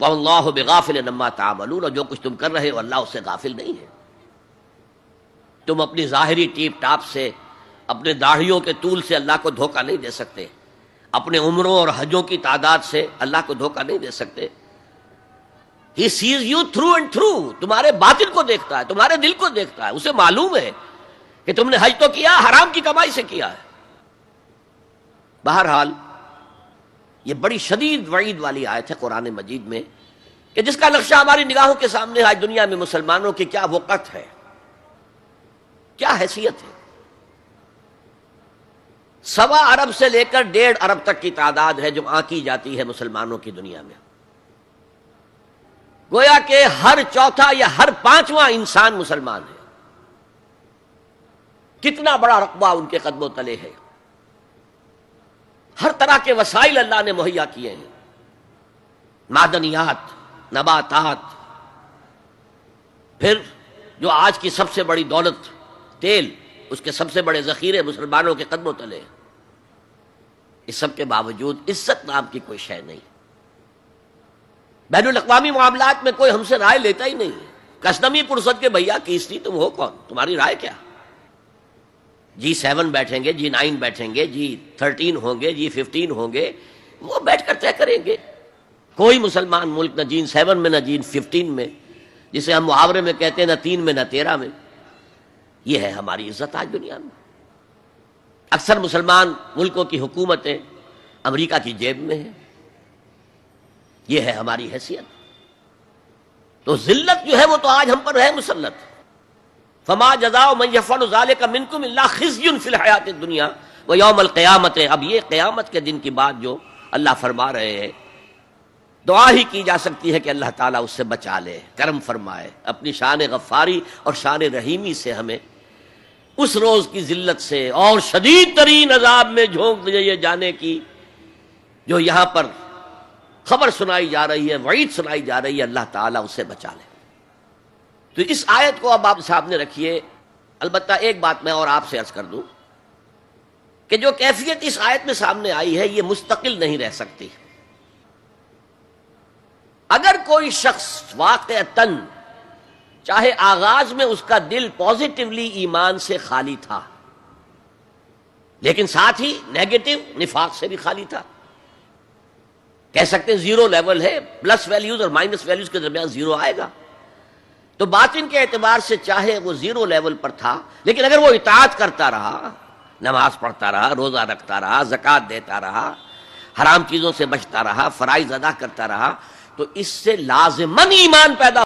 वल्लाह बेगाफिल नमा तामलून और जो कुछ तुम कर रहे हो अल्लाह उससे गाफिल नहीं है तुम अपनी ज़ाहरी टीप टाप से अपने दाढ़ियों के तूल से अल्लाह को धोखा नहीं दे सकते अपने उम्रों और हजों की तादाद से अल्लाह को धोखा नहीं दे सकते he sees you through and through तुम्हारे बातिल को देखता है तुम्हारे दिल को देखता है उसे मालूम है कि तुमने हज तो किया हराम की कमाई से किया है बहरहाल ये बड़ी शदीद वईद वाली आयत है कुरान मजीद में कि जिसका नक्शा हमारी निगाहों के सामने आज दुनिया में मुसलमानों की क्या वक़त है क्या हैसियत है सवा अरब से लेकर डेढ़ अरब तक की तादाद है जो आंकी जाती है मुसलमानों की दुनिया में गोया के हर चौथा या हर पांचवा इंसान मुसलमान है कितना बड़ा रकबा उनके कदमों तले है हर तरह के वसाइल अल्लाह ने मुहैया किए हैं मादनियात नबातात फिर जो आज की सबसे बड़ी दौलत तेल उसके सबसे बड़े जखीरे मुसलमानों के कदमों तले इस सब के बावजूद इज्जत नाम की कोई शय नहीं बैन अवी मामला में कोई हमसे राय लेता ही नहीं कसनमी पुरसत के भैया कीसनी तुम हो कौन तुम्हारी राय क्या जी सेवन बैठेंगे जी नाइन बैठेंगे जी थर्टीन होंगे जी फिफ्टीन होंगे वो बैठ कर तय करेंगे कोई मुसलमान मुल्क न जीन सेवन में न जीन फिफ्टीन में जिसे हम मुहावरे में कहते हैं न तीन में न तेरह में यह है हमारी इज्जत आज दुनिया में अक्सर मुसलमान मुल्कों की हुकूमतें अमेरिका की जेब में है यह है हमारी हैसियत तो जिल्लत जो है वो तो आज हम पर है मुसलत फमा जजाओ मनफाल का मिनकुम खिजुन फिल हयात दुनिया व यौमल क़यामत है अब ये क्यामत के दिन की बात जो अल्लाह फरमा रहे हैं दुआ ही की जा सकती है कि अल्लाह ताला उससे बचा ले करम फरमाए अपनी शान गफारी और शान रहीमी से हमें उस रोज की जिल्लत से और शदीद तरीन अजाब में झोंक दिए जाने की जो यहाँ पर खबर सुनाई जा रही है वईद सुनाई जा रही है अल्लाह ताला उसे बचा ले तो इस आयत को अब आप सामने रखिए अलबत्त एक बात मैं और आपसे अर्ज कर दूं कि जो कैफियत इस आयत में सामने आई है यह मुस्तकिल नहीं रह सकती अगर कोई शख्स वाक़ तन चाहे आगाज में उसका दिल पॉजिटिवली ईमान से खाली था लेकिन साथ ही नेगेटिव निफाक से भी खाली था कह सकते हैं जीरो लेवल है प्लस वैल्यूज और माइनस वैल्यूज के दरमियान जीरो आएगा तो बातिन के एतबार से चाहे वो जीरो लेवल पर था लेकिन अगर वो इतात करता रहा नमाज पढ़ता रहा रोज़ा रखता रहा जक़ात देता रहा हराम चीज़ों से बचता रहा फ़राइज अदा करता रहा तो इससे लाजमन ईमान पैदा